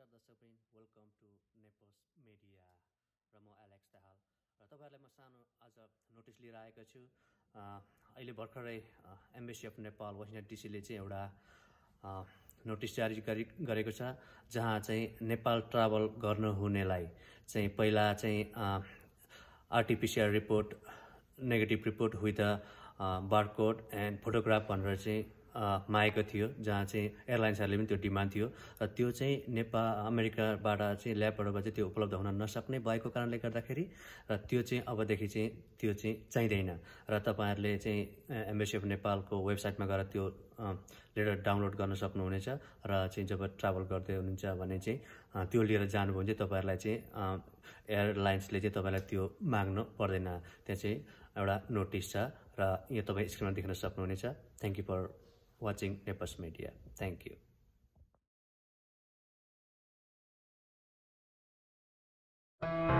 नमस्कार welcome to नेपोस media र म र तपाईँहरूलाई म सानो आज नोटिस लिएर आएको छु अहिले भर्खरै एम्बेसी अफ नेपाल वासिङटन डिसीले चाहिँ एउटा नोटिस जारी गरेको छ जहाँ चाहिँ नेपाल ट्राभल गर्नुहुनेलाई चाहिँ पहिला चाहिँ RTPCR report negative report with barcode and photograph भनेर चाहिँ मागेको थियो जहाँ चाहिँ एयरलाइन्सहरूले पनि त्यो डिमान्ड थियो र त्यो चाहिँ नेपाल अमेरिकाबाट चाहिँ ल्याबहरूबाट चाहिँ त्यो उपलब्ध हुन नसक्ने भएको कारणले गर्दाखेरि र त्यो चाहिँ अबदेखि चाहिँ त्यो चाहिँ चाहिँदैन र तपाईँहरूले चाहिँ एम्बेसी अफ नेपालको वेबसाइटमा गएर त्यो लिएर डाउनलोड गर्न सक्नुहुनेछ र चाहिँ जब ट्राभल गर्दै हुनुहुन्छ भने चाहिँ त्यो लिएर जानुभयो भने चाहिँ तपाईँहरूलाई चाहिँ एयरलाइन्सले चाहिँ तपाईँलाई त्यो माग्नु पर्दैन त्यहाँ चाहिँ एउटा नोटिस छ र यो तपाईँ स्क्रिनमा देख्न सक्नुहुनेछ थ्याङ्क यू फर वाचिङ नेपस मिडिया थ्याङ्क यू Thank